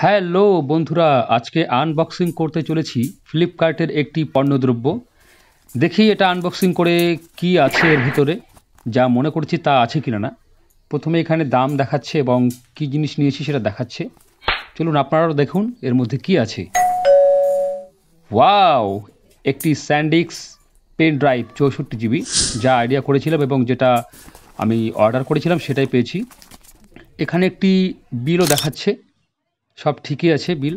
hello বন্ধুরা আজকে unboxing করতে চলেছি ফ্লিপকার্টের একটি পণ্যদ্রব্য দেখি এটা আনবক্সিং করে কি আছে এর ভিতরে যা মনে করছি তা আছে কিনা না প্রথমে এখানে দাম দেখাচ্ছে এবং কি জিনিস নিয়েছি সেটা দেখাচ্ছে চলুন আপনারাও দেখুন এর মধ্যে কি আছে ওয়াও একটি স্যান্ডিক্স পেন ড্রাইভ চৌষট্টি জিবি যা আইডিয়া করেছিলাম এবং যেটা আমি অর্ডার করেছিলাম সেটাই পেয়েছি এখানে একটি বিলও দেখাচ্ছে সব ঠিকই আছে বিল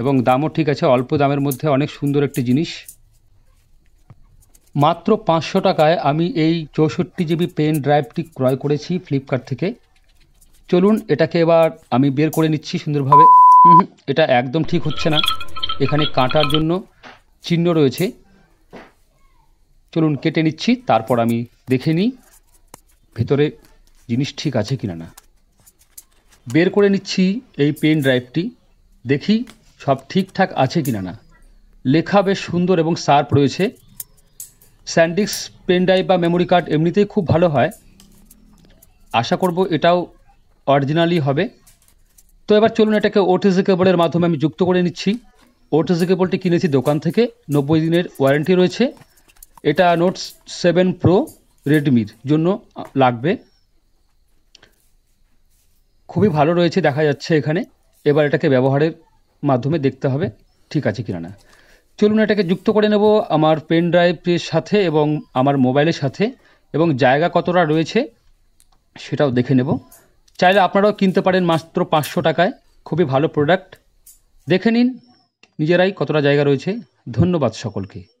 এবং দামও ঠিক আছে অল্প দামের মধ্যে অনেক সুন্দর একটি জিনিস মাত্র পাঁচশো টাকায় আমি এই চৌষট্টি জিবি পেন ড্রাইভটি ক্রয় করেছি ফ্লিপকার্ট থেকে চলুন এটাকে এবার আমি বের করে নিচ্ছি সুন্দরভাবে এটা একদম ঠিক হচ্ছে না এখানে কাটার জন্য চিহ্ন রয়েছে চলুন কেটে নিচ্ছি তারপর আমি দেখে নিই ভেতরে জিনিস ঠিক আছে কিনা না বের করে নিচ্ছি এই পেন ড্রাইভটি দেখি সব ঠিকঠাক আছে কি না না লেখা বেশ সুন্দর এবং সার্প রয়েছে স্যান্ডিক্স পেন ড্রাইভ বা মেমোরি কার্ড এমনিতেই খুব ভালো হয় আশা করব এটাও অরিজিনালি হবে তো এবার চলুন এটাকে ওটিজি কেবলের মাধ্যমে আমি যুক্ত করে নিচ্ছি ওটিজি কেবলটি কিনেছি দোকান থেকে নব্বই দিনের ওয়ারেন্টি রয়েছে এটা নোটস সেভেন প্রো রেডমির জন্য লাগবে খুবই ভালো রয়েছে দেখা যাচ্ছে এখানে এবার এটাকে ব্যবহারের মাধ্যমে দেখতে হবে ঠিক আছে কিনা না চলুন এটাকে যুক্ত করে নেব আমার পেন ড্রাইভের সাথে এবং আমার মোবাইলের সাথে এবং জায়গা কতটা রয়েছে সেটাও দেখে নেব চাইলে আপনারাও কিনতে পারেন মাত্র পাঁচশো টাকায় খুবই ভালো প্রোডাক্ট দেখে নিন নিজেরাই কতটা জায়গা রয়েছে ধন্যবাদ সকলকে